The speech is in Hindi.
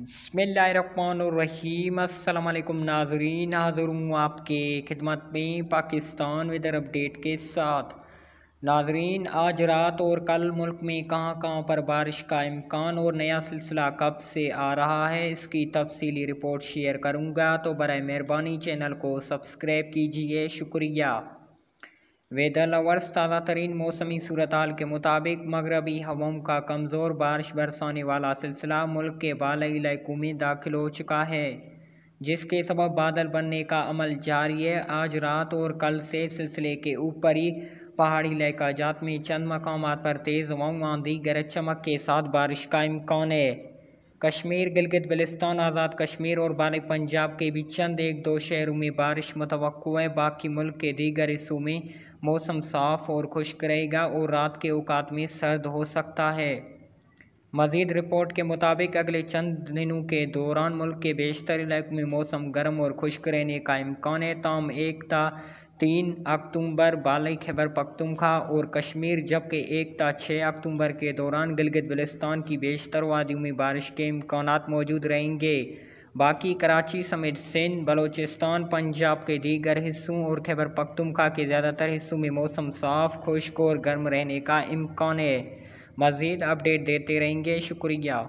बसमीम अल्लाम नाजरीन हाज़िर हूँ आपके खिदमत में पाकिस्तान वेदर अपडेट के साथ नाजरीन आज रात और कल मुल्क में कहाँ कहाँ पर बारिश का इम्कान और नया सिलसिला कब से आ रहा है इसकी तफसीली रिपोर्ट शेयर करूँगा तो बर मेहरबानी चैनल को सब्सक्राइब कीजिए शुक्रिया वेदर लवर्स ताज़ा तरीन मौसमी सूरत के मुताबिक मगरबी हवाओं का कमज़ोर बारिश बरसाने वाला सिलसिला मुल्क के बालई इलाकों में दाखिल हो चुका है जिसके सबब बादल बनने का अमल जारी है आज रात और कल से सिलसिले के ऊपरी पहाड़ी जात में चंद मकाम पर तेज़ हवाओं आंधी गरज चमक के साथ बारिश का इम्कान है कश्मीर गिलगित बलिस्तान आज़ाद कश्मीर और बाल पंजाब के भी चंद एक दो शहरों में बारिश मुतव है बाकी मुल्क के दीगर हिस्सों में मौसम साफ़ और खुश्क रहेगा और रात के अवकात में सर्द हो सकता है मजीद रिपोर्ट के मुताबिक अगले चंद दिनों के दौरान मुल्क के बेशतर इलाकों में मौसम गर्म और खुश्क रहने का इम्कान है तमाम एकता तीन अक्टूबर बालई खैबर पखतुमखा और कश्मीर जबकि एक ता छः अक्टूबर के दौरान गिलगित बलिस्तान की बेशतर वादियों में बारिश के इम्कान मौजूद रहेंगे बाकी कराची समेत सिंध बलोचिस्तान पंजाब के दीगर हिस्सों और खैबर पखतुमखा के ज़्यादातर हिस्सों में मौसम साफ खुश्क और गर्म रहने का इम्कान है मज़ीद अपडेट देते रहेंगे शुक्रिया